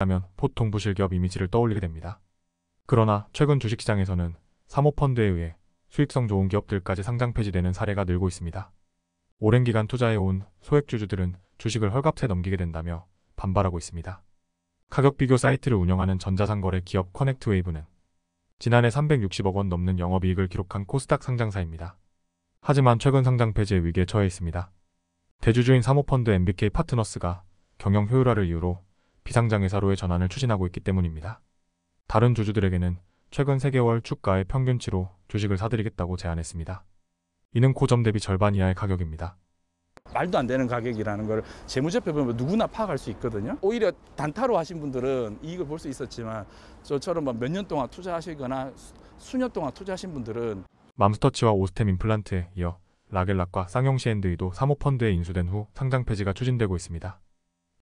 하면 보통 부실기업 이미지를 떠올리게 됩니다. 그러나 최근 주식시장에서는 사모펀드에 의해 수익성 좋은 기업들까지 상장 폐지되는 사례가 늘고 있습니다. 오랜 기간 투자해온 소액주주들은 주식을 헐값에 넘기게 된다며 반발하고 있습니다. 가격 비교 사이트를 운영하는 전자상거래 기업 커넥트웨이브는 지난해 360억 원 넘는 영업이익을 기록한 코스닥 상장사입니다. 하지만 최근 상장 폐지의 위기에 처해 있습니다. 대주주인 사모펀드 MBK 파트너스가 경영 효율화를 이유로 비상장의사로의 전환을 추진하고 있기 때문입니다. 다른 주주들에게는 최근 3개월 주가의 평균치로 주식을 사드리겠다고 제안했습니다. 이는 고점 대비 절반 이하의 가격입니다. 말도 안 되는 가격이라는 걸 재무제표 보면 누구나 파악할 수 있거든요. 오히려 단타로 하신 분들은 이익을 볼 수 있었지만 저처럼 뭐 몇년 동안 투자하시거나 수년 동안 투자하신 분들은 맘스터치와 오스템 임플란트에 이어 라겔락과 쌍용 시엔드이도 사모펀드에 인수된 후 상장 폐지가 추진되고 있습니다.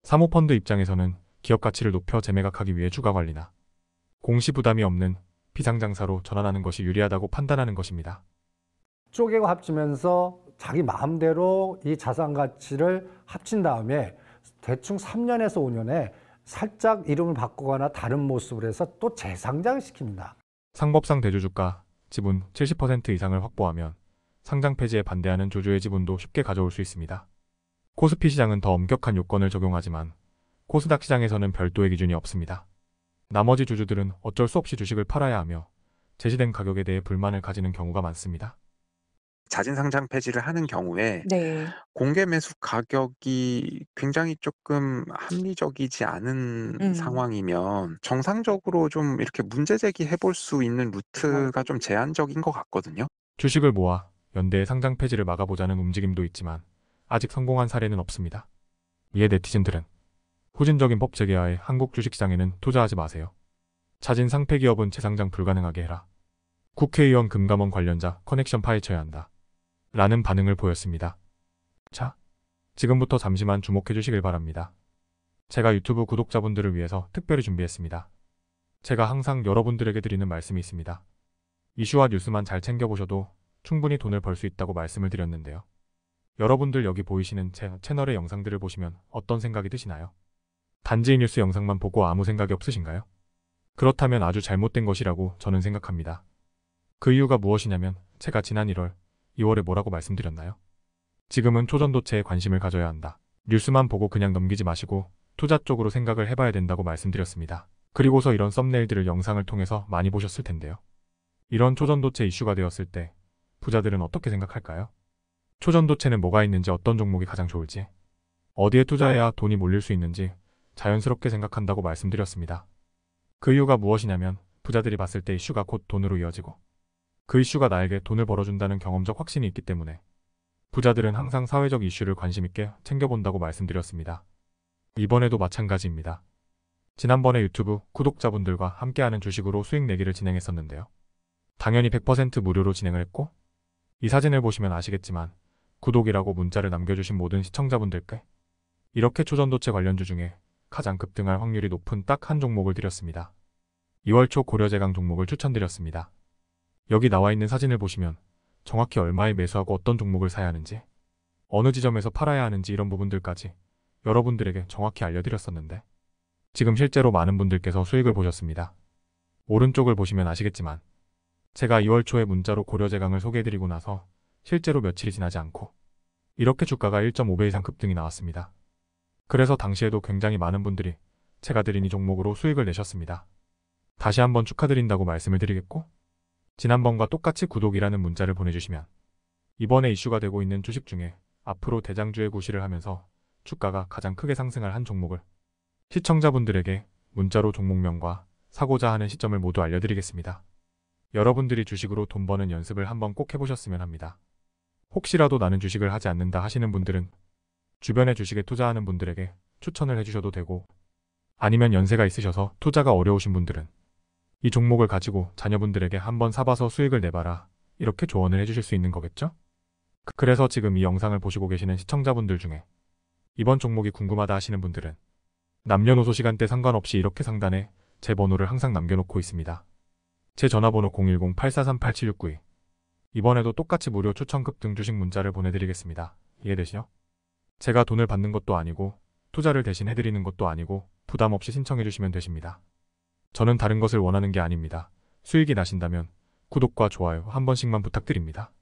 사모펀드 입장에서는 기업 가치를 높여 재매각하기 위해 주가 관리나 공시 부담이 없는 비상장사로 전환하는 것이 유리하다고 판단하는 것입니다. 쪼개고 합치면서 자기 마음대로 이 자산 가치를 합친 다음에 대충 3년에서 5년에 살짝 이름을 바꾸거나 다른 모습으로 해서 또 재상장시킵니다. 상법상 대주주가 지분 70% 이상을 확보하면 상장 폐지에 반대하는 조주의 지분도 쉽게 가져올 수 있습니다. 코스피 시장은 더 엄격한 요건을 적용하지만 코스닥 시장에서는 별도의 기준이 없습니다. 나머지 주주들은 어쩔 수 없이 주식을 팔아야 하며 제시된 가격에 대해 불만을 가지는 경우가 많습니다. 자진 상장 폐지를 하는 경우에 네. 공개 매수 가격이 굉장히 조금 합리적이지 않은 음. 상황이면 정상적으로 좀 이렇게 문제 제기해 볼 수 있는 루트가 좀 제한적인 것 같거든요. 주식을 모아 연대의 상장 폐지를 막아보자는 움직임도 있지만 아직 성공한 사례는 없습니다. 이에 네티즌들은 후진적인 법 재개하에 한국 주식시장에는 투자하지 마세요. 자진 상폐 기업은 재상장 불가능하게 해라. 국회의원 금감원 관련자 커넥션 파헤쳐야 한다. 라는 반응을 보였습니다. 자, 지금부터 잠시만 주목해 주시길 바랍니다. 제가 유튜브 구독자분들을 위해서 특별히 준비했습니다. 제가 항상 여러분들에게 드리는 말씀이 있습니다. 이슈와 뉴스만 잘 챙겨보셔도 충분히 돈을 벌 수 있다고 말씀을 드렸는데요. 여러분들 여기 보이시는 제 채널의 영상들을 보시면 어떤 생각이 드시나요? 단지 뉴스 영상만 보고 아무 생각이 없으신가요? 그렇다면 아주 잘못된 것이라고 저는 생각합니다. 그 이유가 무엇이냐면 제가 지난 1월, 2월에 뭐라고 말씀드렸나요? 지금은 초전도체에 관심을 가져야 한다. 뉴스만 보고 그냥 넘기지 마시고 투자 쪽으로 생각을 해봐야 된다고 말씀드렸습니다. 그리고서 이런 썸네일들을 영상을 통해서 많이 보셨을 텐데요. 이런 초전도체 이슈가 되었을 때 부자들은 어떻게 생각할까요? 초전도체는 뭐가 있는지 어떤 종목이 가장 좋을지 어디에 투자해야 돈이 몰릴 수 있는지 자연스럽게 생각한다고 말씀드렸습니다. 그 이유가 무엇이냐면 부자들이 봤을 때 이슈가 곧 돈으로 이어지고 그 이슈가 나에게 돈을 벌어준다는 경험적 확신이 있기 때문에 부자들은 항상 사회적 이슈를 관심있게 챙겨본다고 말씀드렸습니다. 이번에도 마찬가지입니다. 지난번에 유튜브 구독자분들과 함께하는 주식으로 수익 내기를 진행했었는데요. 당연히 100% 무료로 진행을 했고 이 사진을 보시면 아시겠지만 구독이라고 문자를 남겨주신 모든 시청자분들께 이렇게 초전도체 관련주 중에 가장 급등할 확률이 높은 딱 한 종목을 드렸습니다. 2월 초 고려제강 종목을 추천드렸습니다. 여기 나와 있는 사진을 보시면 정확히 얼마에 매수하고 어떤 종목을 사야 하는지 어느 지점에서 팔아야 하는지 이런 부분들까지 여러분들에게 정확히 알려드렸었는데 지금 실제로 많은 분들께서 수익을 보셨습니다. 오른쪽을 보시면 아시겠지만 제가 2월 초에 문자로 고려제강을 소개해드리고 나서 실제로 며칠이 지나지 않고 이렇게 주가가 1.5배 이상 급등이 나왔습니다. 그래서 당시에도 굉장히 많은 분들이 제가 드린 이 종목으로 수익을 내셨습니다. 다시 한번 축하드린다고 말씀을 드리겠고 지난번과 똑같이 구독이라는 문자를 보내주시면 이번에 이슈가 되고 있는 주식 중에 앞으로 대장주의 구시를 하면서 주가가 가장 크게 상승할 한 종목을 시청자분들에게 문자로 종목명과 사고자 하는 시점을 모두 알려드리겠습니다. 여러분들이 주식으로 돈 버는 연습을 한번 꼭 해보셨으면 합니다. 혹시라도 나는 주식을 하지 않는다 하시는 분들은 주변의 주식에 투자하는 분들에게 추천을 해주셔도 되고 아니면 연세가 있으셔서 투자가 어려우신 분들은 이 종목을 가지고 자녀분들에게 한번 사봐서 수익을 내봐라 이렇게 조언을 해주실 수 있는 거겠죠? 그래서 지금 이 영상을 보시고 계시는 시청자분들 중에 이번 종목이 궁금하다 하시는 분들은 남녀노소 시간대 상관없이 이렇게 상단에 제 번호를 항상 남겨놓고 있습니다. 제 전화번호 010-843-8769 이번에도 똑같이 무료 추천급 등 주식 문자를 보내드리겠습니다. 이해되시죠? 제가 돈을 받는 것도 아니고 투자를 대신 해드리는 것도 아니고 부담 없이 신청해주시면 되십니다. 저는 다른 것을 원하는 게 아닙니다. 수익이 나신다면 구독과 좋아요 한 번씩만 부탁드립니다.